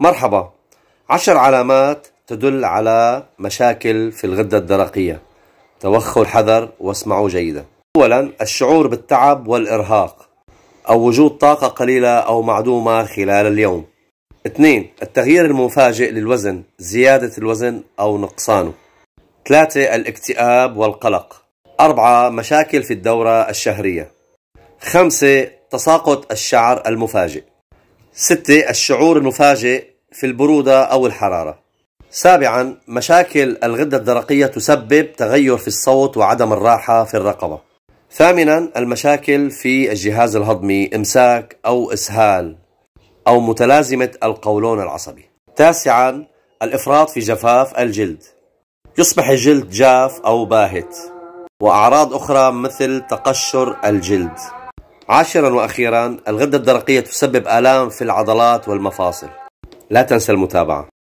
مرحبا عشر علامات تدل على مشاكل في الغدة الدرقية توخوا الحذر واسمعوا جيدا أولا الشعور بالتعب والإرهاق أو وجود طاقة قليلة أو معدومة خلال اليوم اثنين التغيير المفاجئ للوزن زيادة الوزن أو نقصانه ثلاثة الاكتئاب والقلق أربعة مشاكل في الدورة الشهرية خمسة تساقط الشعر المفاجئ ستة الشعور المفاجئ في البرودة أو الحرارة سابعا مشاكل الغدة الدرقية تسبب تغير في الصوت وعدم الراحة في الرقبة ثامنا المشاكل في الجهاز الهضمي إمساك أو إسهال أو متلازمة القولون العصبي تاسعا الإفراط في جفاف الجلد يصبح الجلد جاف أو باهت وأعراض أخرى مثل تقشر الجلد عاشرا وأخيرا الغدة الدرقية تسبب آلام في العضلات والمفاصل لا تنسى المتابعة